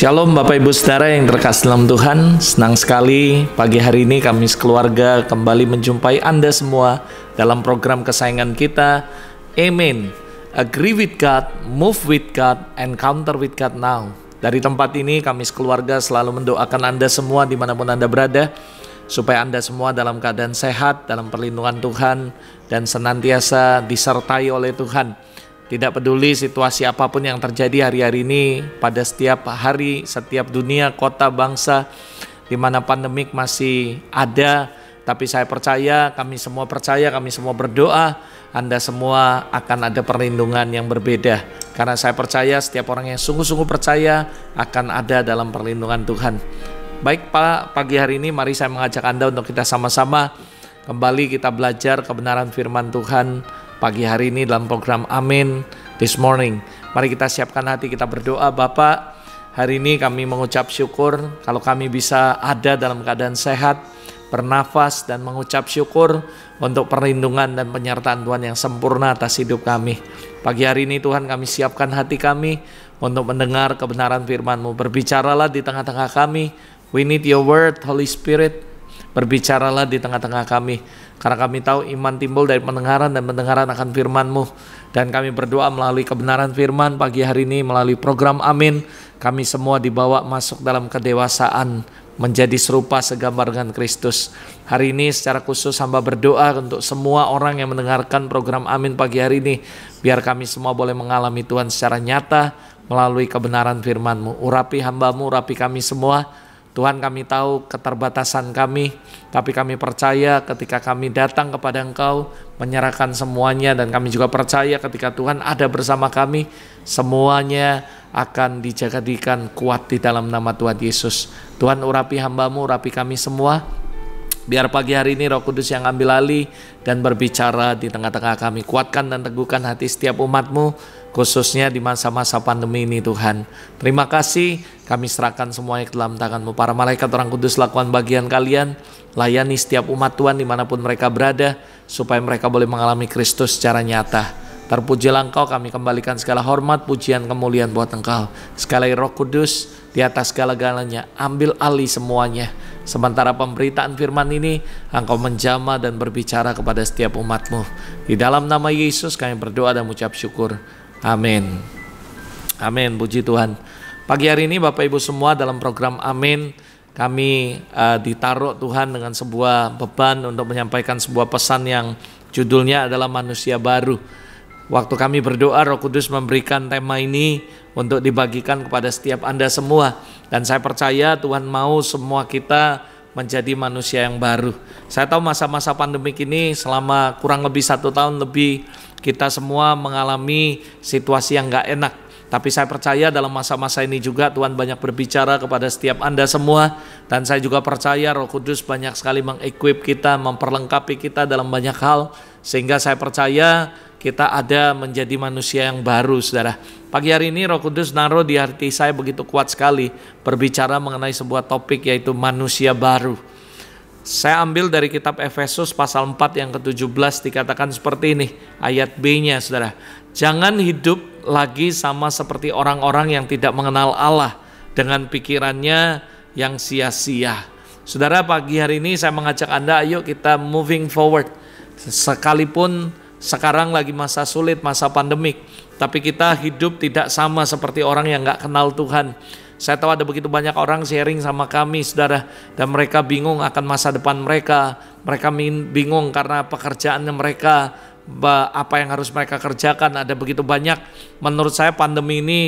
Shalom Bapak Ibu Saudara yang terkasih dalam Tuhan Senang sekali pagi hari ini kami sekeluarga kembali menjumpai Anda semua Dalam program kesayangan kita Amen Agree with God, move with God, encounter with God now Dari tempat ini kami sekeluarga selalu mendoakan Anda semua dimanapun Anda berada Supaya Anda semua dalam keadaan sehat, dalam perlindungan Tuhan Dan senantiasa disertai oleh Tuhan tidak peduli situasi apapun yang terjadi hari-hari ini pada setiap hari, setiap dunia, kota, bangsa di mana pandemik masih ada, tapi saya percaya, kami semua percaya, kami semua berdoa anda semua akan ada perlindungan yang berbeda. Karena saya percaya setiap orang yang sungguh-sungguh percaya akan ada dalam perlindungan Tuhan. Baik Pak, pagi hari ini mari saya mengajak Anda untuk kita sama-sama kembali kita belajar kebenaran firman Tuhan pagi hari ini dalam program Amin This Morning. Mari kita siapkan hati, kita berdoa Bapak. Hari ini kami mengucap syukur kalau kami bisa ada dalam keadaan sehat, bernafas dan mengucap syukur untuk perlindungan dan penyertaan Tuhan yang sempurna atas hidup kami. Pagi hari ini Tuhan kami siapkan hati kami untuk mendengar kebenaran firman-Mu. Berbicaralah di tengah-tengah kami. We need your word, Holy Spirit. Berbicaralah di tengah-tengah kami karena kami tahu iman timbul dari pendengaran dan pendengaran akan firman-Mu. Dan kami berdoa melalui kebenaran firman pagi hari ini melalui program Amin, kami semua dibawa masuk dalam kedewasaan menjadi serupa segambar dengan Kristus. Hari ini secara khusus hamba berdoa untuk semua orang yang mendengarkan program Amin pagi hari ini, biar kami semua boleh mengalami Tuhan secara nyata melalui kebenaran firman-Mu. Urapi hambamu, urapi kami semua, Tuhan kami tahu keterbatasan kami, tapi kami percaya ketika kami datang kepada Engkau, menyerahkan semuanya dan kami juga percaya ketika Tuhan ada bersama kami, semuanya akan dijadikan kuat di dalam nama Tuhan Yesus. Tuhan urapi hambamu, urapi kami semua, Biar pagi hari ini Roh Kudus yang ambil alih dan berbicara di tengah-tengah kami. Kuatkan dan teguhkan hati setiap umatmu khususnya di masa-masa pandemi ini Tuhan. Terima kasih kami serahkan semuanya ke dalam tanganmu. Para malaikat orang kudus lakukan bagian kalian, layani setiap umat Tuhan dimanapun mereka berada, supaya mereka boleh mengalami Kristus secara nyata. Terpujilah engkau kami kembalikan segala hormat, pujian, kemuliaan buat engkau. Sekali roh kudus di atas segala-galanya, ambil alih semuanya. Sementara pemberitaan firman ini, engkau menjama dan berbicara kepada setiap umatmu. Di dalam nama Yesus kami berdoa dan mengucap syukur. Amin. Amin, puji Tuhan. Pagi hari ini Bapak Ibu semua dalam program Amin kami uh, ditaruh Tuhan dengan sebuah beban untuk menyampaikan sebuah pesan yang judulnya adalah manusia baru. Waktu kami berdoa Roh Kudus memberikan tema ini untuk dibagikan kepada setiap Anda semua dan saya percaya Tuhan mau semua kita menjadi manusia yang baru. Saya tahu masa-masa pandemik ini selama kurang lebih satu tahun lebih kita semua mengalami situasi yang nggak enak. Tapi saya percaya dalam masa-masa ini juga Tuhan banyak berbicara kepada setiap Anda semua. Dan saya juga percaya roh kudus banyak sekali mengequip kita, memperlengkapi kita dalam banyak hal. Sehingga saya percaya kita ada menjadi manusia yang baru saudara. Pagi hari ini roh kudus naruh di hati saya begitu kuat sekali berbicara mengenai sebuah topik yaitu manusia baru. Saya ambil dari kitab Efesus pasal 4 yang ke-17 dikatakan seperti ini, ayat B-nya Saudara. Jangan hidup lagi sama seperti orang-orang yang tidak mengenal Allah dengan pikirannya yang sia-sia. Saudara, pagi hari ini saya mengajak Anda ayo kita moving forward. Sekalipun sekarang lagi masa sulit, masa pandemik, tapi kita hidup tidak sama seperti orang yang nggak kenal Tuhan saya tahu ada begitu banyak orang sharing sama kami, saudara, dan mereka bingung akan masa depan mereka. Mereka bingung karena pekerjaannya mereka, apa yang harus mereka kerjakan. Ada begitu banyak. Menurut saya pandemi ini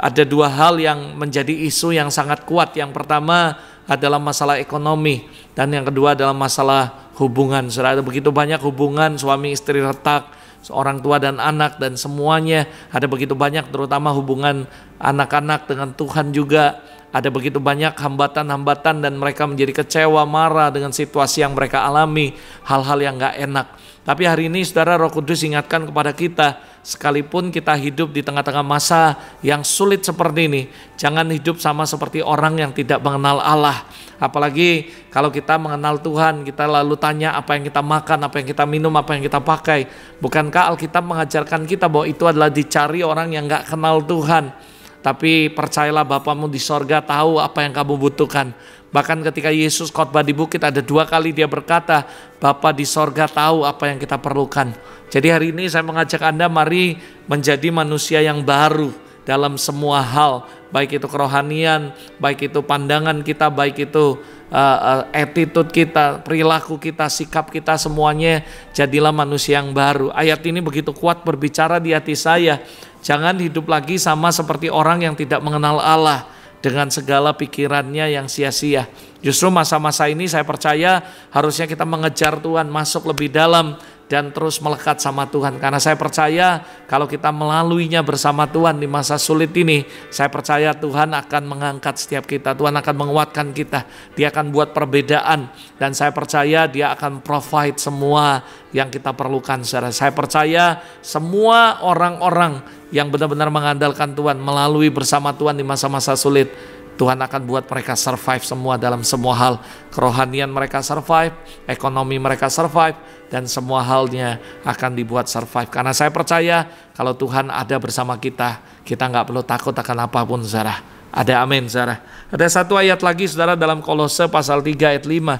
ada dua hal yang menjadi isu yang sangat kuat. Yang pertama adalah masalah ekonomi dan yang kedua adalah masalah hubungan. Saudara, ada begitu banyak hubungan suami istri retak, seorang tua dan anak dan semuanya ada begitu banyak terutama hubungan anak-anak dengan Tuhan juga ada begitu banyak hambatan-hambatan dan mereka menjadi kecewa marah dengan situasi yang mereka alami hal-hal yang nggak enak tapi hari ini saudara roh kudus ingatkan kepada kita, sekalipun kita hidup di tengah-tengah masa yang sulit seperti ini, jangan hidup sama seperti orang yang tidak mengenal Allah. Apalagi kalau kita mengenal Tuhan, kita lalu tanya apa yang kita makan, apa yang kita minum, apa yang kita pakai. Bukankah Alkitab mengajarkan kita bahwa itu adalah dicari orang yang gak kenal Tuhan. Tapi percayalah Bapamu di sorga tahu apa yang kamu butuhkan. Bahkan ketika Yesus khotbah di bukit ada dua kali dia berkata, Bapa di sorga tahu apa yang kita perlukan. Jadi hari ini saya mengajak Anda mari menjadi manusia yang baru dalam semua hal. Baik itu kerohanian, baik itu pandangan kita, baik itu uh, attitude kita, perilaku kita, sikap kita semuanya jadilah manusia yang baru. Ayat ini begitu kuat berbicara di hati saya. Jangan hidup lagi sama seperti orang yang tidak mengenal Allah dengan segala pikirannya yang sia-sia. Justru masa-masa ini saya percaya harusnya kita mengejar Tuhan masuk lebih dalam dan terus melekat sama Tuhan. Karena saya percaya kalau kita melaluinya bersama Tuhan di masa sulit ini, saya percaya Tuhan akan mengangkat setiap kita, Tuhan akan menguatkan kita, Dia akan buat perbedaan dan saya percaya Dia akan provide semua yang kita perlukan. Saya percaya semua orang-orang yang benar-benar mengandalkan Tuhan, melalui bersama Tuhan di masa-masa sulit, Tuhan akan buat mereka survive semua dalam semua hal. Kerohanian mereka survive, ekonomi mereka survive, dan semua halnya akan dibuat survive. Karena saya percaya kalau Tuhan ada bersama kita, kita nggak perlu takut akan apapun, saudara. Ada amin, saudara. Ada satu ayat lagi, Saudara, dalam Kolose pasal 3 ayat 5.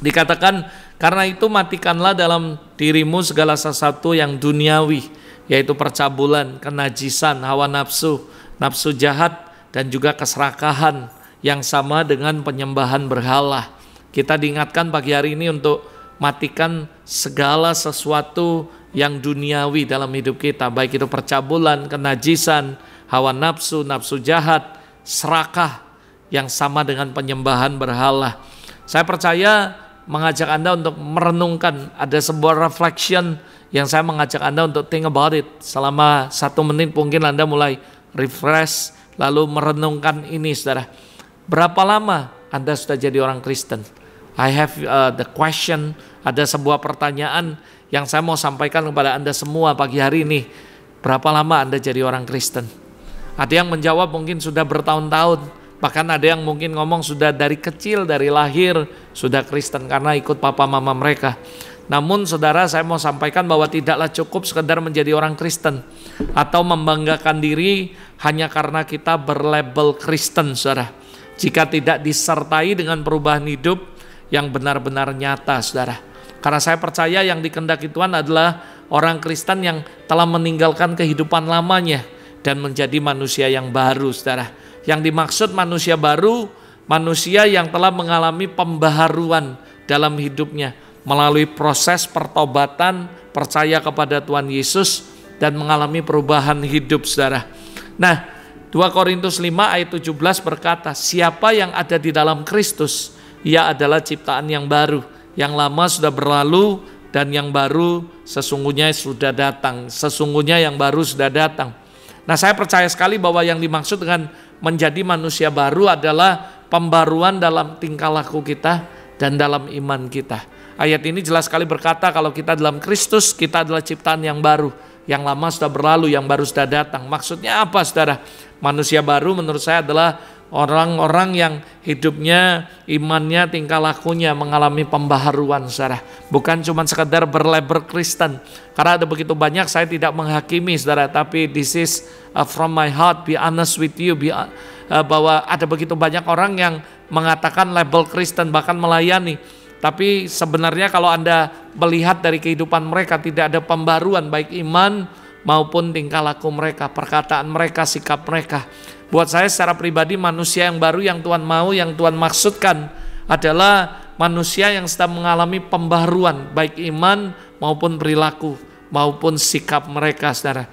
Dikatakan, karena itu matikanlah dalam dirimu segala sesuatu yang duniawi yaitu percabulan, kenajisan, hawa nafsu, nafsu jahat dan juga keserakahan yang sama dengan penyembahan berhala. Kita diingatkan pagi hari ini untuk matikan segala sesuatu yang duniawi dalam hidup kita, baik itu percabulan, kenajisan, hawa nafsu, nafsu jahat, serakah yang sama dengan penyembahan berhala. Saya percaya mengajak Anda untuk merenungkan ada sebuah reflection yang saya mengajak Anda untuk think about it. Selama satu menit mungkin Anda mulai refresh, lalu merenungkan ini saudara. Berapa lama Anda sudah jadi orang Kristen? I have uh, the question, ada sebuah pertanyaan yang saya mau sampaikan kepada Anda semua pagi hari ini. Berapa lama Anda jadi orang Kristen? Ada yang menjawab mungkin sudah bertahun-tahun, bahkan ada yang mungkin ngomong sudah dari kecil, dari lahir, sudah Kristen karena ikut papa mama mereka. Namun saudara saya mau sampaikan bahwa tidaklah cukup sekedar menjadi orang Kristen atau membanggakan diri hanya karena kita berlabel Kristen saudara. Jika tidak disertai dengan perubahan hidup yang benar-benar nyata saudara. Karena saya percaya yang dikendaki Tuhan adalah orang Kristen yang telah meninggalkan kehidupan lamanya dan menjadi manusia yang baru saudara. Yang dimaksud manusia baru, manusia yang telah mengalami pembaharuan dalam hidupnya melalui proses pertobatan, percaya kepada Tuhan Yesus dan mengalami perubahan hidup Saudara. Nah, 2 Korintus 5 ayat 17 berkata, siapa yang ada di dalam Kristus, ia adalah ciptaan yang baru. Yang lama sudah berlalu dan yang baru sesungguhnya sudah datang. Sesungguhnya yang baru sudah datang. Nah, saya percaya sekali bahwa yang dimaksud dengan menjadi manusia baru adalah pembaruan dalam tingkah laku kita dan dalam iman kita. Ayat ini jelas sekali berkata kalau kita dalam Kristus, kita adalah ciptaan yang baru. Yang lama sudah berlalu, yang baru sudah datang. Maksudnya apa saudara? Manusia baru menurut saya adalah orang-orang yang hidupnya, imannya, tingkah lakunya mengalami pembaharuan saudara. Bukan cuma sekedar berlabel Kristen. Karena ada begitu banyak saya tidak menghakimi saudara. Tapi this is uh, from my heart, be honest with you. Be, uh, bahwa ada begitu banyak orang yang mengatakan label Kristen bahkan melayani tapi sebenarnya kalau Anda melihat dari kehidupan mereka tidak ada pembaruan baik iman maupun tingkah laku mereka, perkataan mereka, sikap mereka. Buat saya secara pribadi manusia yang baru yang Tuhan mau, yang Tuhan maksudkan adalah manusia yang sedang mengalami pembaruan baik iman maupun perilaku maupun sikap mereka Saudara.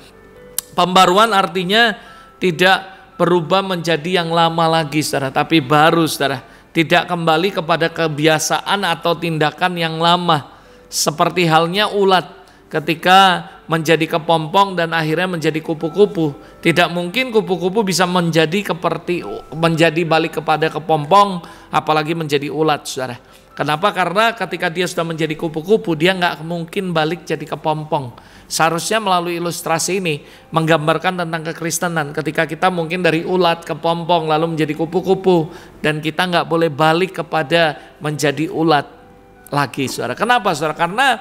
Pembaruan artinya tidak berubah menjadi yang lama lagi Saudara, tapi baru Saudara tidak kembali kepada kebiasaan atau tindakan yang lama seperti halnya ulat ketika menjadi kepompong dan akhirnya menjadi kupu-kupu tidak mungkin kupu-kupu bisa menjadi seperti menjadi balik kepada kepompong apalagi menjadi ulat saudara Kenapa? Karena ketika dia sudah menjadi kupu-kupu, dia nggak mungkin balik jadi kepompong. Seharusnya melalui ilustrasi ini menggambarkan tentang kekristenan. Ketika kita mungkin dari ulat ke pompong lalu menjadi kupu-kupu dan kita nggak boleh balik kepada menjadi ulat lagi, saudara. Kenapa, saudara? Karena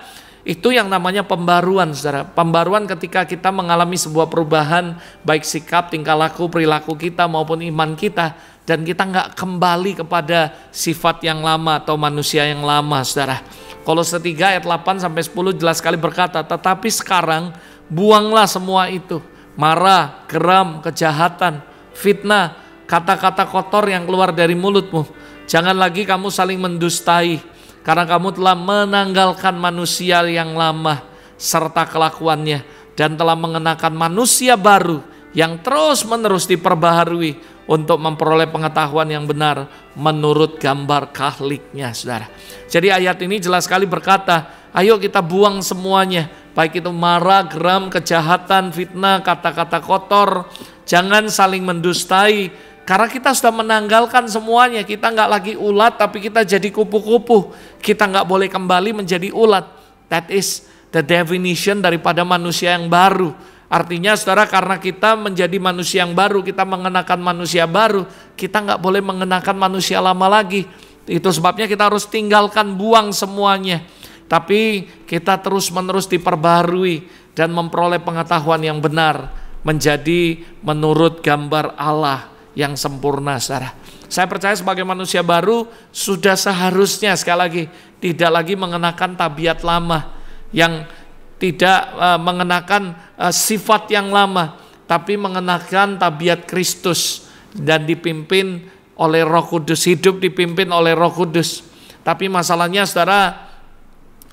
itu yang namanya pembaruan, saudara. Pembaruan ketika kita mengalami sebuah perubahan, baik sikap, tingkah laku, perilaku kita maupun iman kita, dan kita nggak kembali kepada sifat yang lama atau manusia yang lama, saudara. Kalau setiga ayat 8 sampai 10 jelas sekali berkata, tetapi sekarang buanglah semua itu, marah, geram, kejahatan, fitnah, kata-kata kotor yang keluar dari mulutmu. Jangan lagi kamu saling mendustai, karena kamu telah menanggalkan manusia yang lama serta kelakuannya dan telah mengenakan manusia baru yang terus-menerus diperbaharui untuk memperoleh pengetahuan yang benar menurut gambar kahliknya saudara. Jadi ayat ini jelas sekali berkata, ayo kita buang semuanya, baik itu marah, geram, kejahatan, fitnah, kata-kata kotor, jangan saling mendustai, karena kita sudah menanggalkan semuanya, kita nggak lagi ulat, tapi kita jadi kupu-kupu. Kita nggak boleh kembali menjadi ulat. That is the definition daripada manusia yang baru. Artinya saudara karena kita menjadi manusia yang baru, kita mengenakan manusia baru, kita nggak boleh mengenakan manusia lama lagi. Itu sebabnya kita harus tinggalkan buang semuanya. Tapi kita terus-menerus diperbarui dan memperoleh pengetahuan yang benar menjadi menurut gambar Allah yang sempurna saudara. Saya percaya sebagai manusia baru sudah seharusnya sekali lagi tidak lagi mengenakan tabiat lama yang tidak uh, mengenakan uh, sifat yang lama tapi mengenakan tabiat Kristus dan dipimpin oleh Roh Kudus hidup dipimpin oleh Roh Kudus. Tapi masalahnya saudara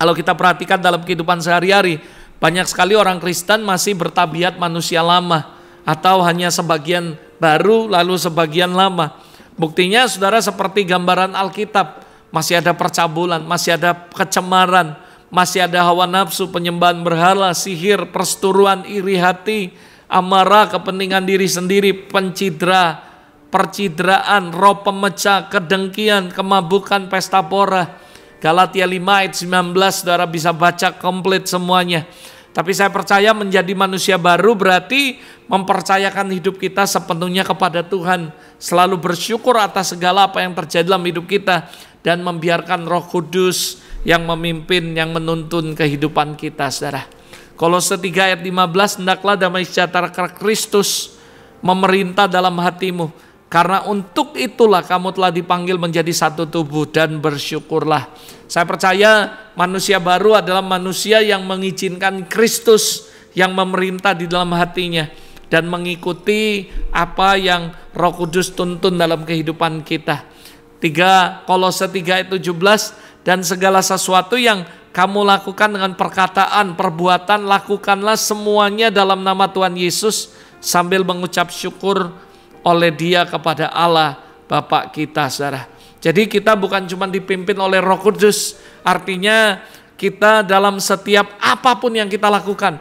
kalau kita perhatikan dalam kehidupan sehari-hari banyak sekali orang Kristen masih bertabiat manusia lama atau hanya sebagian baru lalu sebagian lama. Buktinya saudara seperti gambaran Alkitab, masih ada percabulan, masih ada kecemaran, masih ada hawa nafsu, penyembahan berhala, sihir, perseturuan, iri hati, amarah, kepentingan diri sendiri, pencidra, percidraan, roh pemecah, kedengkian, kemabukan, pesta pora Galatia 5 ayat 19 saudara bisa baca komplit semuanya. Tapi saya percaya menjadi manusia baru berarti mempercayakan hidup kita sepenuhnya kepada Tuhan. Selalu bersyukur atas segala apa yang terjadi dalam hidup kita. Dan membiarkan roh kudus yang memimpin, yang menuntun kehidupan kita saudara. Kolose 3 ayat 15, hendaklah damai sejahtera Kristus memerintah dalam hatimu karena untuk itulah kamu telah dipanggil menjadi satu tubuh dan bersyukurlah. Saya percaya manusia baru adalah manusia yang mengizinkan Kristus yang memerintah di dalam hatinya dan mengikuti apa yang Roh Kudus tuntun dalam kehidupan kita. 3 Kolose 3 ayat 17 dan segala sesuatu yang kamu lakukan dengan perkataan, perbuatan lakukanlah semuanya dalam nama Tuhan Yesus sambil mengucap syukur oleh dia kepada Allah Bapak kita saudara. Jadi kita bukan cuma dipimpin oleh roh kudus, artinya kita dalam setiap apapun yang kita lakukan,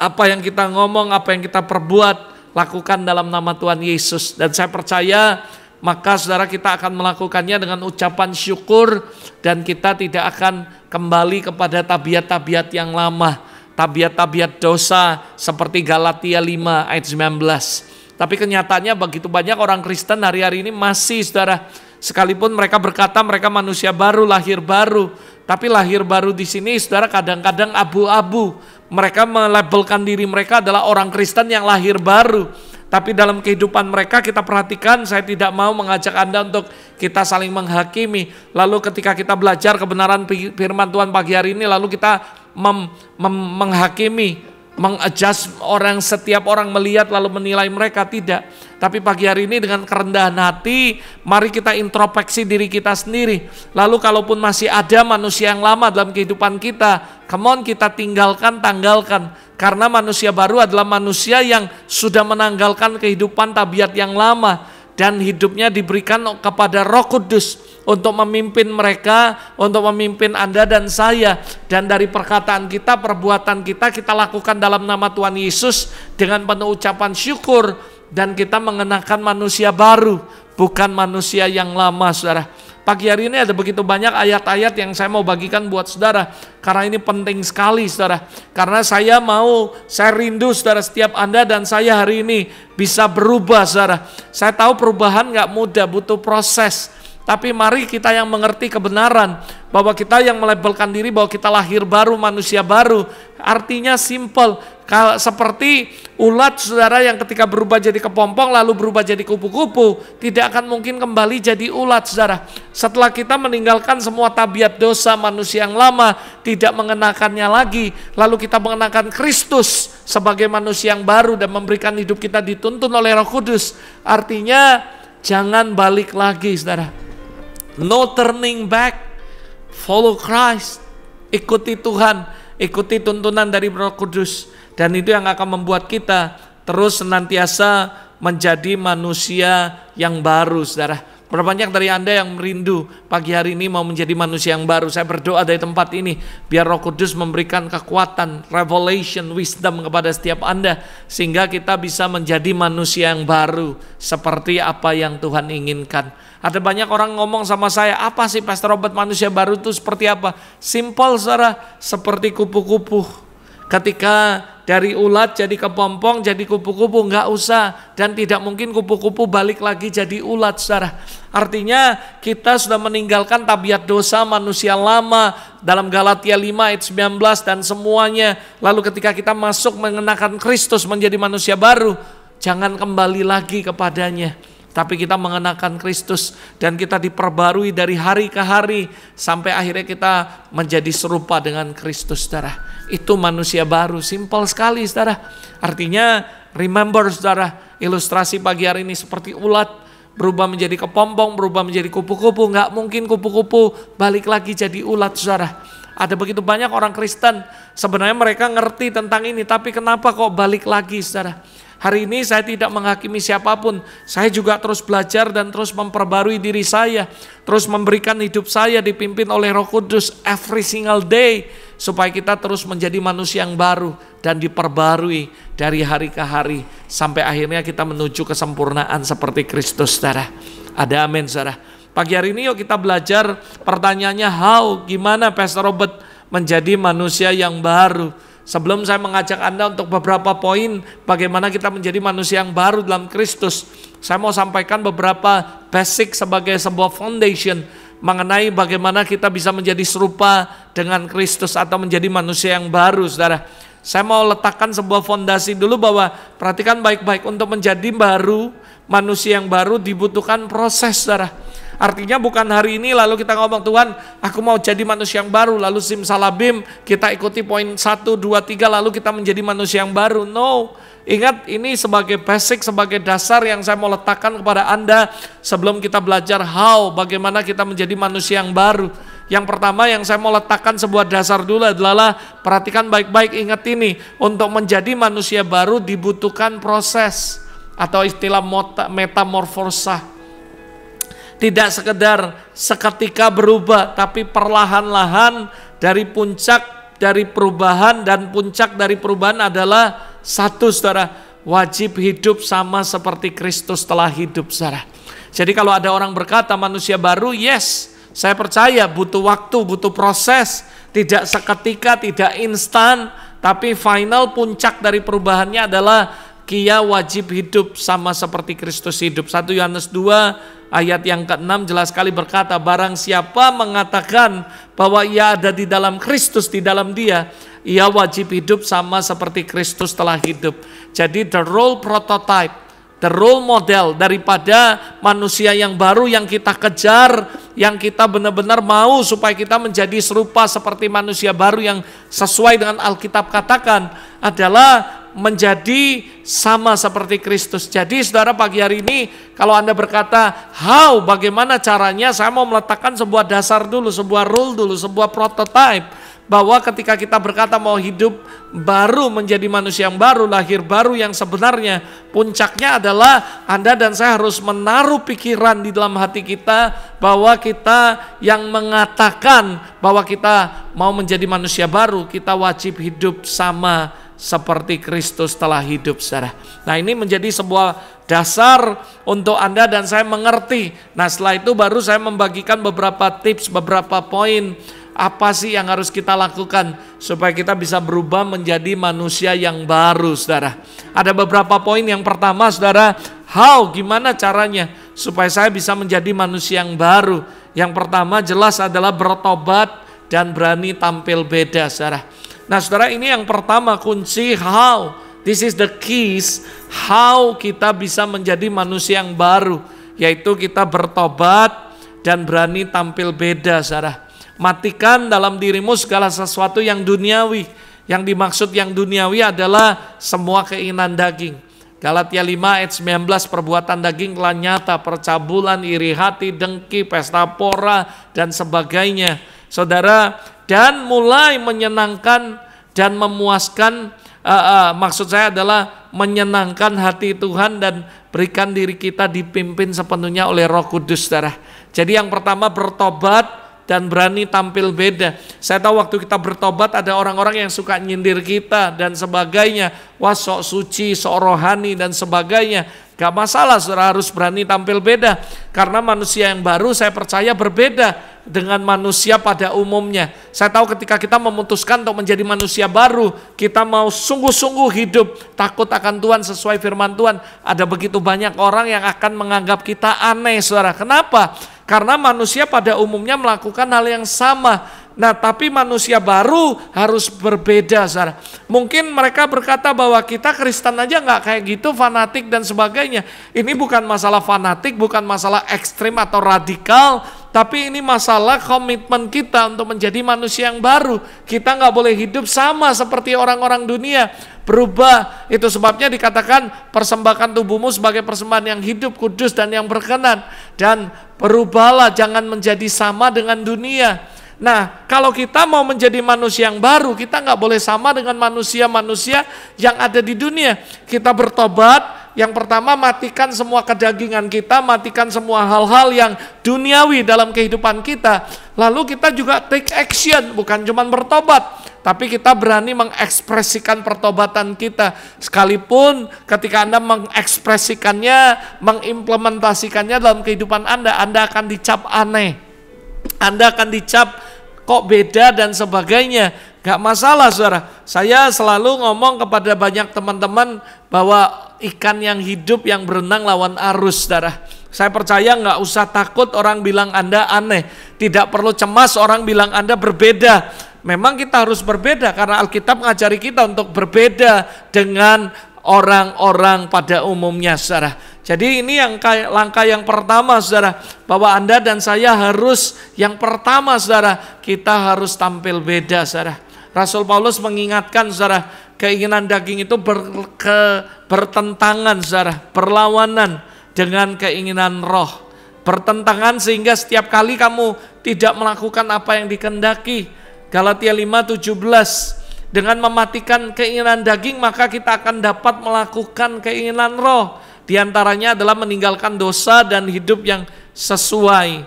apa yang kita ngomong, apa yang kita perbuat, lakukan dalam nama Tuhan Yesus. Dan saya percaya maka saudara kita akan melakukannya dengan ucapan syukur dan kita tidak akan kembali kepada tabiat-tabiat yang lama, tabiat-tabiat dosa seperti Galatia 5 ayat 19. Tapi kenyataannya begitu banyak orang Kristen hari-hari ini masih saudara sekalipun mereka berkata mereka manusia baru, lahir baru, tapi lahir baru di sini saudara kadang-kadang abu-abu. Mereka melabelkan diri mereka adalah orang Kristen yang lahir baru. Tapi dalam kehidupan mereka kita perhatikan, saya tidak mau mengajak Anda untuk kita saling menghakimi. Lalu ketika kita belajar kebenaran firman Tuhan pagi hari ini, lalu kita mem, mem, menghakimi mengadjust orang setiap orang melihat lalu menilai mereka tidak. Tapi pagi hari ini dengan kerendahan hati, mari kita introspeksi diri kita sendiri. Lalu kalaupun masih ada manusia yang lama dalam kehidupan kita, come on kita tinggalkan, tanggalkan. Karena manusia baru adalah manusia yang sudah menanggalkan kehidupan tabiat yang lama dan hidupnya diberikan kepada Roh Kudus untuk memimpin mereka, untuk memimpin Anda dan saya. Dan dari perkataan kita, perbuatan kita, kita lakukan dalam nama Tuhan Yesus dengan penuh ucapan syukur dan kita mengenakan manusia baru, bukan manusia yang lama, Saudara. Pagi hari ini ada begitu banyak ayat-ayat yang saya mau bagikan buat saudara. Karena ini penting sekali saudara. Karena saya mau, saya rindu saudara setiap Anda dan saya hari ini bisa berubah saudara. Saya tahu perubahan gak mudah, butuh proses. Tapi mari kita yang mengerti kebenaran bahwa kita yang melabelkan diri bahwa kita lahir baru, manusia baru. Artinya simple, kalau seperti ulat saudara yang ketika berubah jadi kepompong lalu berubah jadi kupu-kupu, tidak akan mungkin kembali jadi ulat saudara. Setelah kita meninggalkan semua tabiat dosa manusia yang lama, tidak mengenakannya lagi, lalu kita mengenakan Kristus sebagai manusia yang baru dan memberikan hidup kita dituntun oleh Roh Kudus. Artinya jangan balik lagi saudara. No turning back. Follow Christ. Ikuti Tuhan, ikuti tuntunan dari Roh Kudus. Dan itu yang akan membuat kita terus senantiasa menjadi manusia yang baru, saudara. Berapa banyak dari Anda yang merindu pagi hari ini mau menjadi manusia yang baru. Saya berdoa dari tempat ini, biar roh kudus memberikan kekuatan, revelation, wisdom kepada setiap Anda. Sehingga kita bisa menjadi manusia yang baru, seperti apa yang Tuhan inginkan. Ada banyak orang ngomong sama saya, apa sih Pastor Robert manusia baru itu seperti apa? Simple, saudara, seperti kupu-kupu ketika dari ulat jadi kepompong jadi kupu-kupu nggak usah dan tidak mungkin kupu-kupu balik lagi jadi ulat saudara artinya kita sudah meninggalkan tabiat dosa manusia lama dalam Galatia 5 ayat 19 dan semuanya lalu ketika kita masuk mengenakan Kristus menjadi manusia baru jangan kembali lagi kepadanya tapi kita mengenakan Kristus dan kita diperbarui dari hari ke hari sampai akhirnya kita menjadi serupa dengan Kristus, saudara. Itu manusia baru, simple sekali, saudara. Artinya, remember, saudara, ilustrasi pagi hari ini seperti ulat berubah menjadi kepompong, berubah menjadi kupu-kupu. Nggak mungkin kupu-kupu balik lagi jadi ulat, saudara. Ada begitu banyak orang Kristen, sebenarnya mereka ngerti tentang ini, tapi kenapa kok balik lagi, saudara? Hari ini saya tidak menghakimi siapapun. Saya juga terus belajar dan terus memperbarui diri saya. Terus memberikan hidup saya dipimpin oleh roh kudus every single day. Supaya kita terus menjadi manusia yang baru dan diperbarui dari hari ke hari. Sampai akhirnya kita menuju kesempurnaan seperti Kristus, saudara. Ada amin, saudara. Pagi hari ini yuk kita belajar pertanyaannya how, gimana Pastor Robert menjadi manusia yang baru. Sebelum saya mengajak Anda untuk beberapa poin bagaimana kita menjadi manusia yang baru dalam Kristus, saya mau sampaikan beberapa basic sebagai sebuah foundation mengenai bagaimana kita bisa menjadi serupa dengan Kristus atau menjadi manusia yang baru, Saudara. Saya mau letakkan sebuah fondasi dulu bahwa perhatikan baik-baik untuk menjadi baru, manusia yang baru dibutuhkan proses, Saudara. Artinya bukan hari ini lalu kita ngomong Tuhan, aku mau jadi manusia yang baru, lalu simsalabim kita ikuti poin 1 2 3 lalu kita menjadi manusia yang baru. No. Ingat ini sebagai basic, sebagai dasar yang saya mau letakkan kepada Anda sebelum kita belajar how, bagaimana kita menjadi manusia yang baru. Yang pertama yang saya mau letakkan sebuah dasar dulu adalah perhatikan baik-baik ingat ini, untuk menjadi manusia baru dibutuhkan proses atau istilah metamorfosa. Tidak sekedar seketika berubah, tapi perlahan-lahan dari puncak dari perubahan dan puncak dari perubahan adalah satu saudara wajib hidup sama seperti Kristus telah hidup saudara. Jadi kalau ada orang berkata manusia baru, yes, saya percaya butuh waktu, butuh proses, tidak seketika, tidak instan, tapi final puncak dari perubahannya adalah kia wajib hidup sama seperti Kristus hidup. 1 Yohanes 2 Ayat yang ke-6 jelas sekali berkata, barang siapa mengatakan bahwa ia ada di dalam Kristus, di dalam dia, ia wajib hidup sama seperti Kristus telah hidup. Jadi the role prototype, the role model daripada manusia yang baru yang kita kejar, yang kita benar-benar mau supaya kita menjadi serupa seperti manusia baru yang sesuai dengan Alkitab katakan adalah menjadi sama seperti Kristus. Jadi saudara pagi hari ini kalau Anda berkata, how, bagaimana caranya saya mau meletakkan sebuah dasar dulu, sebuah rule dulu, sebuah prototype. Bahwa ketika kita berkata mau hidup baru menjadi manusia yang baru, lahir baru yang sebenarnya, puncaknya adalah Anda dan saya harus menaruh pikiran di dalam hati kita bahwa kita yang mengatakan bahwa kita mau menjadi manusia baru, kita wajib hidup sama seperti Kristus telah hidup, saudara. Nah ini menjadi sebuah dasar untuk Anda dan saya mengerti. Nah setelah itu baru saya membagikan beberapa tips, beberapa poin. Apa sih yang harus kita lakukan supaya kita bisa berubah menjadi manusia yang baru, saudara. Ada beberapa poin yang pertama, saudara. How, gimana caranya supaya saya bisa menjadi manusia yang baru. Yang pertama jelas adalah bertobat dan berani tampil beda, saudara. Nah saudara ini yang pertama kunci how. This is the keys how kita bisa menjadi manusia yang baru. Yaitu kita bertobat dan berani tampil beda saudara. Matikan dalam dirimu segala sesuatu yang duniawi. Yang dimaksud yang duniawi adalah semua keinginan daging. Galatia 5 ayat 19 perbuatan daging telah nyata percabulan, iri hati, dengki, pesta pora dan sebagainya Saudara, dan mulai menyenangkan dan memuaskan uh, uh, maksud saya adalah menyenangkan hati Tuhan dan berikan diri kita dipimpin sepenuhnya oleh Roh Kudus, saudara. Jadi yang pertama bertobat dan berani tampil beda. Saya tahu waktu kita bertobat ada orang-orang yang suka nyindir kita dan sebagainya. Wah sok suci, sok rohani dan sebagainya. Gak masalah saudara harus berani tampil beda. Karena manusia yang baru saya percaya berbeda dengan manusia pada umumnya. Saya tahu ketika kita memutuskan untuk menjadi manusia baru, kita mau sungguh-sungguh hidup takut akan Tuhan sesuai firman Tuhan. Ada begitu banyak orang yang akan menganggap kita aneh saudara. Kenapa? Karena manusia pada umumnya melakukan hal yang sama Nah, tapi manusia baru harus berbeda, saudara. Mungkin mereka berkata bahwa kita Kristen aja nggak kayak gitu, fanatik dan sebagainya. Ini bukan masalah fanatik, bukan masalah ekstrim atau radikal, tapi ini masalah komitmen kita untuk menjadi manusia yang baru. Kita nggak boleh hidup sama seperti orang-orang dunia. Berubah, itu sebabnya dikatakan persembahkan tubuhmu sebagai persembahan yang hidup, kudus, dan yang berkenan. Dan berubahlah, jangan menjadi sama dengan dunia Nah, kalau kita mau menjadi manusia yang baru, kita nggak boleh sama dengan manusia-manusia yang ada di dunia. Kita bertobat, yang pertama matikan semua kedagingan kita, matikan semua hal-hal yang duniawi dalam kehidupan kita. Lalu kita juga take action, bukan cuma bertobat, tapi kita berani mengekspresikan pertobatan kita. Sekalipun ketika Anda mengekspresikannya, mengimplementasikannya dalam kehidupan Anda, Anda akan dicap aneh. Anda akan dicap kok beda dan sebagainya. Gak masalah saudara, saya selalu ngomong kepada banyak teman-teman bahwa ikan yang hidup yang berenang lawan arus saudara. Saya percaya nggak usah takut orang bilang Anda aneh. Tidak perlu cemas orang bilang Anda berbeda. Memang kita harus berbeda karena Alkitab mengajari kita untuk berbeda dengan orang-orang pada umumnya saudara. Jadi ini yang langkah yang pertama saudara, bahwa Anda dan saya harus yang pertama saudara, kita harus tampil beda saudara. Rasul Paulus mengingatkan saudara, keinginan daging itu ber, ke, bertentangan saudara, berlawanan dengan keinginan roh. Bertentangan sehingga setiap kali kamu tidak melakukan apa yang dikendaki. Galatia 5, dengan mematikan keinginan daging maka kita akan dapat melakukan keinginan roh. Di antaranya adalah meninggalkan dosa dan hidup yang sesuai.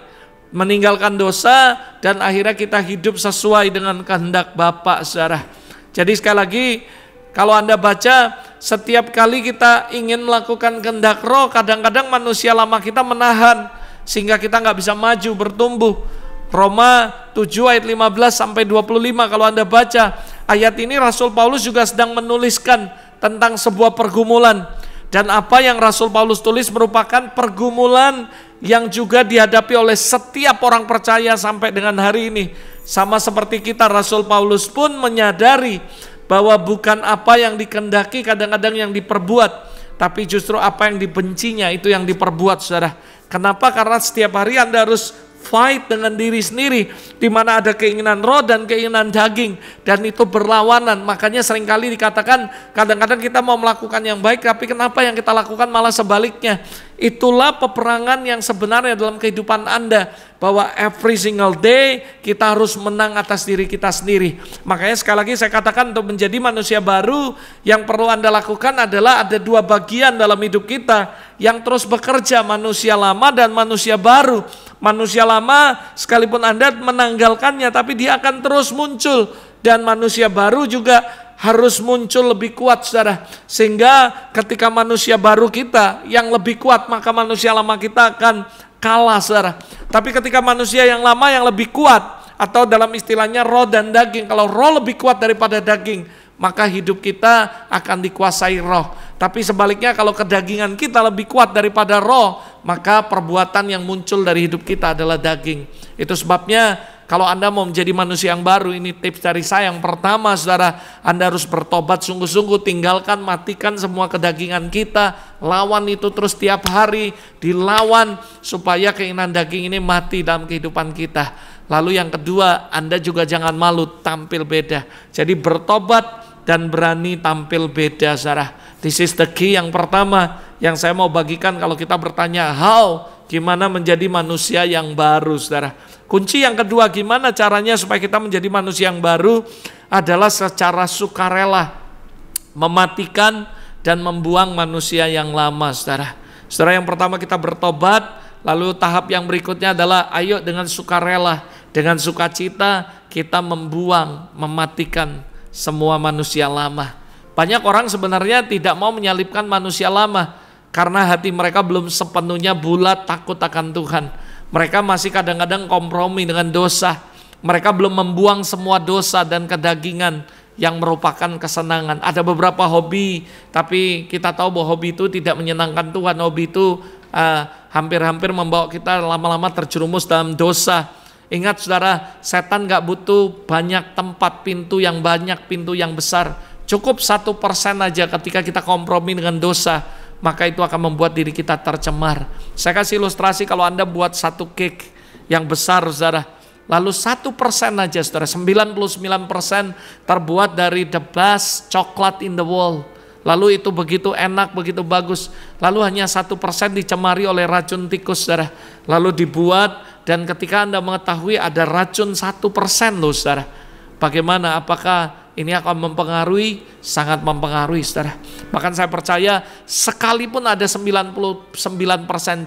Meninggalkan dosa dan akhirnya kita hidup sesuai dengan kehendak Bapa saudara. Jadi sekali lagi kalau Anda baca setiap kali kita ingin melakukan kehendak roh kadang-kadang manusia lama kita menahan sehingga kita nggak bisa maju bertumbuh. Roma 7 ayat 15 sampai 25 kalau Anda baca ayat ini Rasul Paulus juga sedang menuliskan tentang sebuah pergumulan dan apa yang Rasul Paulus tulis merupakan pergumulan yang juga dihadapi oleh setiap orang percaya sampai dengan hari ini. Sama seperti kita Rasul Paulus pun menyadari bahwa bukan apa yang dikendaki kadang-kadang yang diperbuat, tapi justru apa yang dibencinya itu yang diperbuat Saudara. Kenapa? Karena setiap hari Anda harus fight dengan diri sendiri di mana ada keinginan roh dan keinginan daging dan itu berlawanan makanya seringkali dikatakan kadang-kadang kita mau melakukan yang baik tapi kenapa yang kita lakukan malah sebaliknya Itulah peperangan yang sebenarnya dalam kehidupan Anda. Bahwa every single day kita harus menang atas diri kita sendiri. Makanya sekali lagi saya katakan untuk menjadi manusia baru yang perlu Anda lakukan adalah ada dua bagian dalam hidup kita. Yang terus bekerja manusia lama dan manusia baru. Manusia lama sekalipun Anda menanggalkannya tapi dia akan terus muncul. Dan manusia baru juga harus muncul lebih kuat saudara. Sehingga ketika manusia baru kita yang lebih kuat maka manusia lama kita akan kalah saudara. Tapi ketika manusia yang lama yang lebih kuat atau dalam istilahnya roh dan daging. Kalau roh lebih kuat daripada daging maka hidup kita akan dikuasai roh. Tapi sebaliknya kalau kedagingan kita lebih kuat daripada roh maka perbuatan yang muncul dari hidup kita adalah daging. Itu sebabnya kalau Anda mau menjadi manusia yang baru, ini tips dari saya. Yang pertama, saudara, Anda harus bertobat sungguh-sungguh, tinggalkan, matikan semua kedagingan kita, lawan itu terus tiap hari, dilawan supaya keinginan daging ini mati dalam kehidupan kita. Lalu yang kedua, Anda juga jangan malu tampil beda. Jadi bertobat dan berani tampil beda, saudara. This is the key yang pertama yang saya mau bagikan kalau kita bertanya, how, gimana menjadi manusia yang baru, saudara. Kunci yang kedua gimana caranya supaya kita menjadi manusia yang baru adalah secara sukarela mematikan dan membuang manusia yang lama, Saudara. Saudara yang pertama kita bertobat, lalu tahap yang berikutnya adalah ayo dengan sukarela, dengan sukacita kita membuang, mematikan semua manusia lama. Banyak orang sebenarnya tidak mau menyalipkan manusia lama karena hati mereka belum sepenuhnya bulat takut akan Tuhan. Mereka masih kadang-kadang kompromi dengan dosa. Mereka belum membuang semua dosa dan kedagingan yang merupakan kesenangan. Ada beberapa hobi, tapi kita tahu bahwa hobi itu tidak menyenangkan Tuhan. Hobi itu eh, hampir-hampir uh, membawa kita lama-lama terjerumus dalam dosa. Ingat saudara, setan gak butuh banyak tempat pintu yang banyak, pintu yang besar. Cukup satu persen aja ketika kita kompromi dengan dosa maka itu akan membuat diri kita tercemar. Saya kasih ilustrasi kalau Anda buat satu cake yang besar, saudara, lalu satu persen aja, saudara, 99 persen terbuat dari the best coklat in the world. Lalu itu begitu enak, begitu bagus. Lalu hanya satu persen dicemari oleh racun tikus, saudara. Lalu dibuat dan ketika Anda mengetahui ada racun satu persen loh, saudara. Bagaimana? Apakah ini akan mempengaruhi, sangat mempengaruhi saudara. Bahkan saya percaya sekalipun ada 99%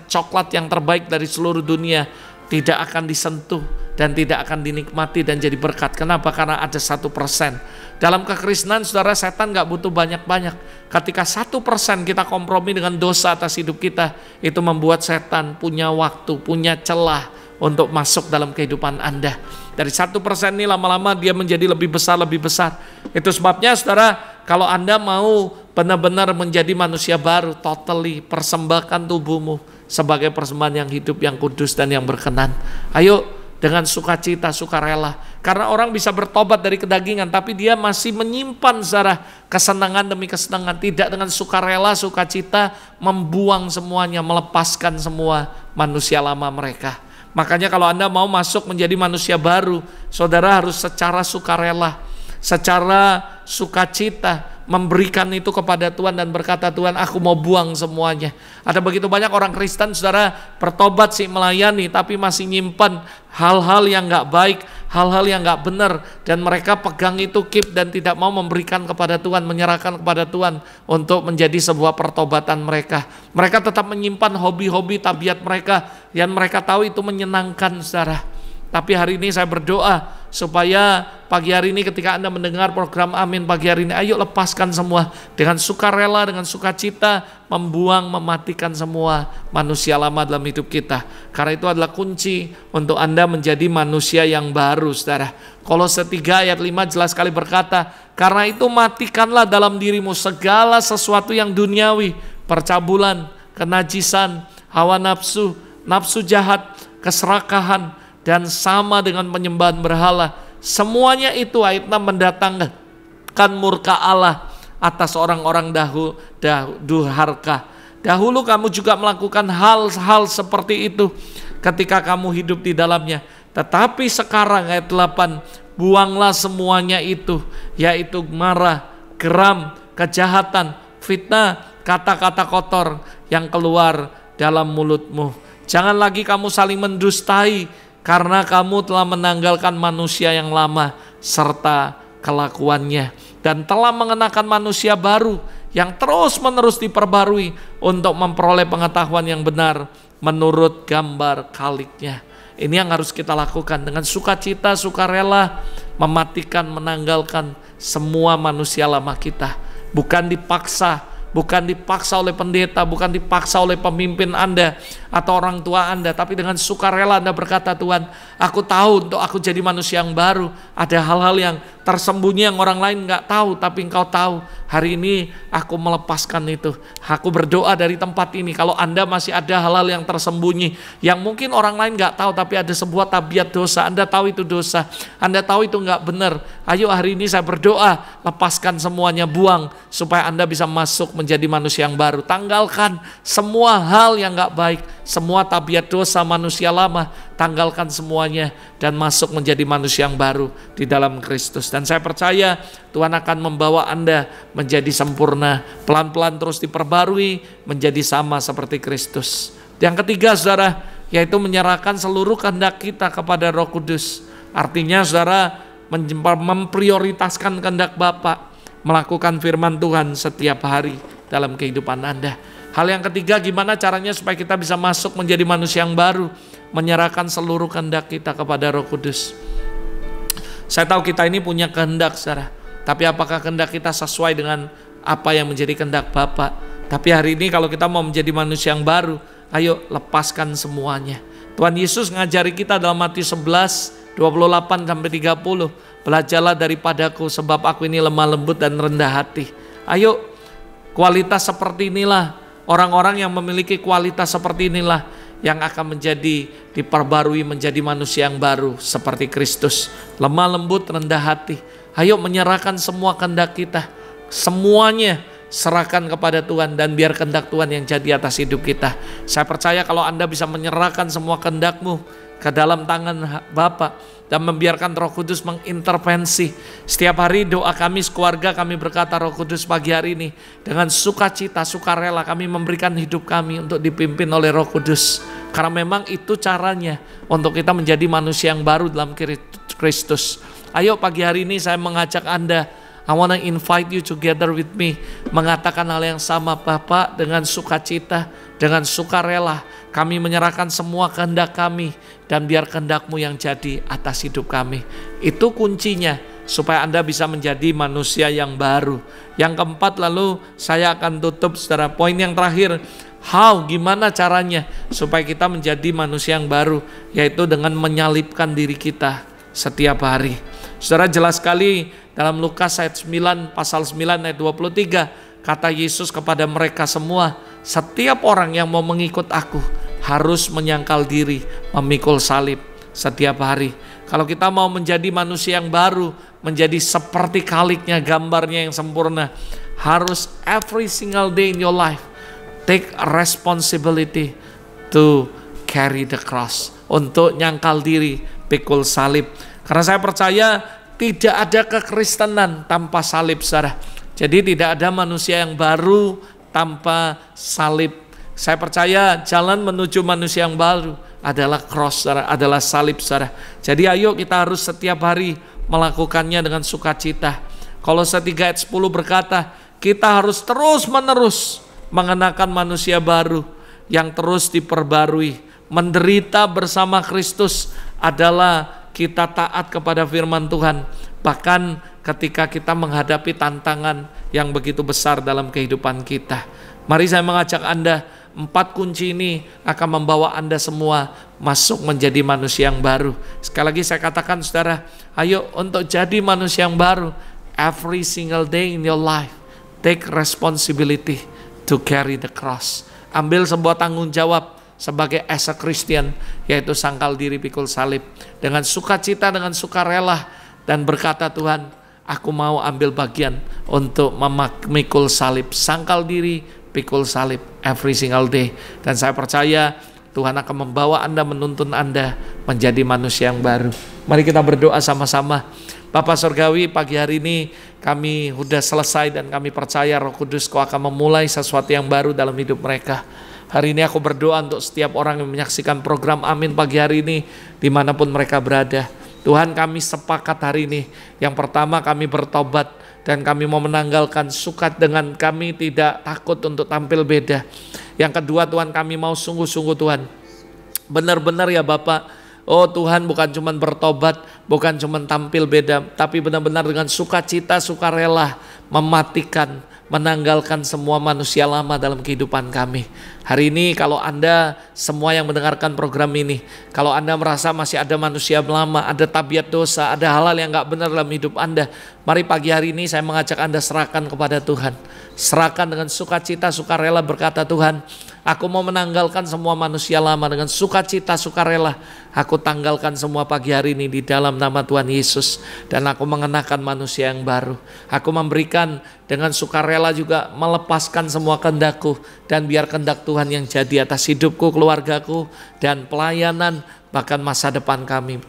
coklat yang terbaik dari seluruh dunia, tidak akan disentuh dan tidak akan dinikmati dan jadi berkat. Kenapa? Karena ada satu persen. Dalam kekristenan, saudara, setan nggak butuh banyak-banyak. Ketika satu persen kita kompromi dengan dosa atas hidup kita, itu membuat setan punya waktu, punya celah untuk masuk dalam kehidupan Anda. Dari satu persen ini lama-lama dia menjadi lebih besar, lebih besar. Itu sebabnya saudara, kalau Anda mau benar-benar menjadi manusia baru, totally persembahkan tubuhmu sebagai persembahan yang hidup, yang kudus, dan yang berkenan. Ayo dengan sukacita, sukarela. Karena orang bisa bertobat dari kedagingan, tapi dia masih menyimpan secara kesenangan demi kesenangan. Tidak dengan sukarela, sukacita, membuang semuanya, melepaskan semua manusia lama mereka. Makanya kalau Anda mau masuk menjadi manusia baru, saudara harus secara sukarela, secara sukacita memberikan itu kepada Tuhan dan berkata Tuhan aku mau buang semuanya. Ada begitu banyak orang Kristen saudara bertobat sih melayani tapi masih nyimpan hal-hal yang nggak baik, hal-hal yang nggak benar dan mereka pegang itu keep dan tidak mau memberikan kepada Tuhan, menyerahkan kepada Tuhan untuk menjadi sebuah pertobatan mereka. Mereka tetap menyimpan hobi-hobi tabiat mereka yang mereka tahu itu menyenangkan saudara. Tapi hari ini saya berdoa supaya pagi hari ini ketika Anda mendengar program Amin pagi hari ini, ayo lepaskan semua dengan sukarela, dengan sukacita, membuang, mematikan semua manusia lama dalam hidup kita. Karena itu adalah kunci untuk Anda menjadi manusia yang baru, saudara. kalau setiga ayat lima jelas sekali berkata, karena itu matikanlah dalam dirimu segala sesuatu yang duniawi, percabulan, kenajisan, hawa nafsu, nafsu jahat, keserakahan, dan sama dengan penyembahan berhala. Semuanya itu 6 mendatangkan murka Allah atas orang-orang dahulu dah, duharka. Dahulu kamu juga melakukan hal-hal seperti itu ketika kamu hidup di dalamnya. Tetapi sekarang ayat 8, buanglah semuanya itu, yaitu marah, geram, kejahatan, fitnah, kata-kata kotor yang keluar dalam mulutmu. Jangan lagi kamu saling mendustai, karena kamu telah menanggalkan manusia yang lama serta kelakuannya dan telah mengenakan manusia baru yang terus-menerus diperbarui untuk memperoleh pengetahuan yang benar menurut gambar kaliknya. Ini yang harus kita lakukan dengan sukacita, sukarela, mematikan, menanggalkan semua manusia lama kita. Bukan dipaksa, bukan dipaksa oleh pendeta, bukan dipaksa oleh pemimpin Anda atau orang tua Anda, tapi dengan sukarela Anda berkata, "Tuhan, aku tahu untuk aku jadi manusia yang baru, ada hal-hal yang tersembunyi yang orang lain nggak tahu, tapi engkau tahu. Hari ini aku melepaskan itu. Aku berdoa dari tempat ini. Kalau Anda masih ada halal yang tersembunyi, yang mungkin orang lain nggak tahu, tapi ada sebuah tabiat dosa. Anda tahu itu dosa. Anda tahu itu nggak benar. Ayo hari ini saya berdoa, lepaskan semuanya, buang supaya Anda bisa masuk menjadi manusia yang baru. Tanggalkan semua hal yang nggak baik, semua tabiat dosa manusia lama, tanggalkan semuanya dan masuk menjadi manusia yang baru di dalam Kristus. Dan saya percaya Tuhan akan membawa Anda menjadi sempurna, pelan-pelan terus diperbarui menjadi sama seperti Kristus. Yang ketiga saudara, yaitu menyerahkan seluruh kehendak kita kepada roh kudus. Artinya saudara memprioritaskan kehendak Bapa, melakukan firman Tuhan setiap hari dalam kehidupan Anda. Hal yang ketiga gimana caranya supaya kita bisa masuk menjadi manusia yang baru menyerahkan seluruh kehendak kita kepada Roh Kudus. Saya tahu kita ini punya kehendak, saudara. Tapi apakah kehendak kita sesuai dengan apa yang menjadi kehendak Bapa? Tapi hari ini kalau kita mau menjadi manusia yang baru, ayo lepaskan semuanya. Tuhan Yesus ngajari kita dalam Matius 11, 28 sampai 30. Belajarlah daripadaku sebab aku ini lemah lembut dan rendah hati. Ayo kualitas seperti inilah orang-orang yang memiliki kualitas seperti inilah yang akan menjadi diperbarui menjadi manusia yang baru seperti Kristus. Lemah lembut, rendah hati. Ayo menyerahkan semua kendak kita. Semuanya serahkan kepada Tuhan dan biar kendak Tuhan yang jadi atas hidup kita. Saya percaya kalau Anda bisa menyerahkan semua kendakmu ke dalam tangan Bapa dan membiarkan Roh Kudus mengintervensi. Setiap hari doa kami sekeluarga kami berkata Roh Kudus pagi hari ini dengan sukacita, sukarela kami memberikan hidup kami untuk dipimpin oleh Roh Kudus. Karena memang itu caranya untuk kita menjadi manusia yang baru dalam Kristus. Ayo pagi hari ini saya mengajak Anda I wanna invite you together with me mengatakan hal yang sama Bapak dengan sukacita, dengan sukarela. Kami menyerahkan semua kehendak kami, dan biar kehendakmu yang jadi atas hidup kami. Itu kuncinya supaya Anda bisa menjadi manusia yang baru. Yang keempat lalu saya akan tutup secara poin yang terakhir. How, gimana caranya supaya kita menjadi manusia yang baru, yaitu dengan menyalipkan diri kita setiap hari. Saudara jelas sekali dalam Lukas ayat 9, pasal 9 ayat 23, kata Yesus kepada mereka semua, setiap orang yang mau mengikut aku, harus menyangkal diri, memikul salib setiap hari. Kalau kita mau menjadi manusia yang baru, menjadi seperti kaliknya gambarnya yang sempurna, harus every single day in your life take responsibility to carry the cross untuk nyangkal diri, pikul salib. Karena saya percaya tidak ada kekristenan tanpa salib, saudara. Jadi tidak ada manusia yang baru tanpa salib saya percaya jalan menuju manusia yang baru adalah cross, adalah salib, saudara. Jadi ayo kita harus setiap hari melakukannya dengan sukacita. Kalau setiga ayat 10 berkata, kita harus terus-menerus mengenakan manusia baru yang terus diperbarui. Menderita bersama Kristus adalah kita taat kepada firman Tuhan. Bahkan ketika kita menghadapi tantangan yang begitu besar dalam kehidupan kita. Mari saya mengajak Anda Empat kunci ini akan membawa Anda semua masuk menjadi manusia yang baru. Sekali lagi saya katakan saudara, ayo untuk jadi manusia yang baru, every single day in your life, take responsibility to carry the cross. Ambil sebuah tanggung jawab sebagai as a Christian, yaitu sangkal diri pikul salib. Dengan sukacita, dengan sukarela, dan berkata Tuhan, aku mau ambil bagian untuk memikul salib, sangkal diri, pikul salib every single day. Dan saya percaya Tuhan akan membawa Anda, menuntun Anda menjadi manusia yang baru. Mari kita berdoa sama-sama. Bapak Surgawi pagi hari ini kami sudah selesai dan kami percaya roh kudus kau akan memulai sesuatu yang baru dalam hidup mereka. Hari ini aku berdoa untuk setiap orang yang menyaksikan program Amin pagi hari ini dimanapun mereka berada. Tuhan kami sepakat hari ini. Yang pertama kami bertobat dan kami mau menanggalkan sukat dengan kami tidak takut untuk tampil beda. Yang kedua Tuhan kami mau sungguh-sungguh Tuhan benar-benar ya Bapak Oh Tuhan bukan cuma bertobat, bukan cuma tampil beda, tapi benar-benar dengan sukacita, sukarela mematikan menanggalkan semua manusia lama dalam kehidupan kami. Hari ini kalau Anda semua yang mendengarkan program ini, kalau Anda merasa masih ada manusia lama, ada tabiat dosa, ada halal yang gak benar dalam hidup Anda, mari pagi hari ini saya mengajak Anda serahkan kepada Tuhan. Serahkan dengan sukacita, sukarela berkata Tuhan, Aku mau menanggalkan semua manusia lama dengan sukacita, sukarela. Aku tanggalkan semua pagi hari ini di dalam nama Tuhan Yesus. Dan aku mengenakan manusia yang baru. Aku memberikan dengan sukarela juga melepaskan semua kendaku Dan biar kendak Tuhan yang jadi atas hidupku, keluargaku, dan pelayanan, bahkan masa depan kami.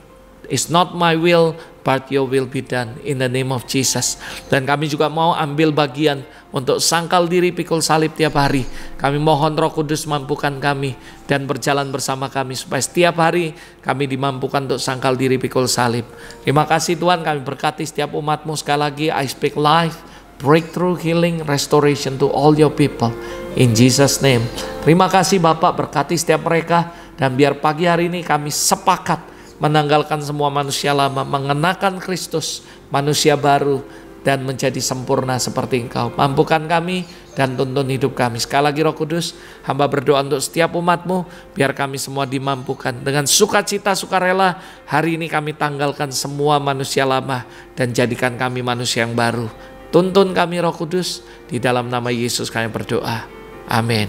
It's not my will, but your will be done in the name of Jesus. Dan kami juga mau ambil bagian untuk sangkal diri pikul salib tiap hari. Kami mohon roh kudus mampukan kami dan berjalan bersama kami supaya setiap hari kami dimampukan untuk sangkal diri pikul salib. Terima kasih Tuhan kami berkati setiap umatmu sekali lagi. I speak life, breakthrough, healing, restoration to all your people. In Jesus name. Terima kasih Bapak berkati setiap mereka. Dan biar pagi hari ini kami sepakat menanggalkan semua manusia lama, mengenakan Kristus, manusia baru, dan menjadi sempurna seperti Engkau. Mampukan kami dan tuntun hidup kami. Sekali lagi Roh Kudus, hamba berdoa untuk setiap umatmu, biar kami semua dimampukan. Dengan sukacita, sukarela, hari ini kami tanggalkan semua manusia lama dan jadikan kami manusia yang baru. Tuntun kami Roh Kudus, di dalam nama Yesus kami berdoa. Amin.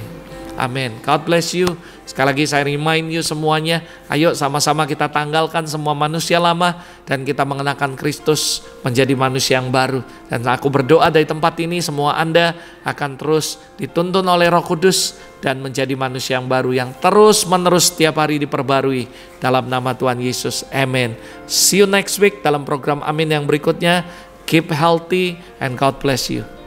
Amin. God bless you. Sekali lagi saya remind you semuanya, ayo sama-sama kita tanggalkan semua manusia lama dan kita mengenakan Kristus menjadi manusia yang baru. Dan aku berdoa dari tempat ini semua Anda akan terus dituntun oleh Roh Kudus dan menjadi manusia yang baru yang terus-menerus setiap hari diperbarui dalam nama Tuhan Yesus. Amin. See you next week dalam program Amin yang berikutnya. Keep healthy and God bless you.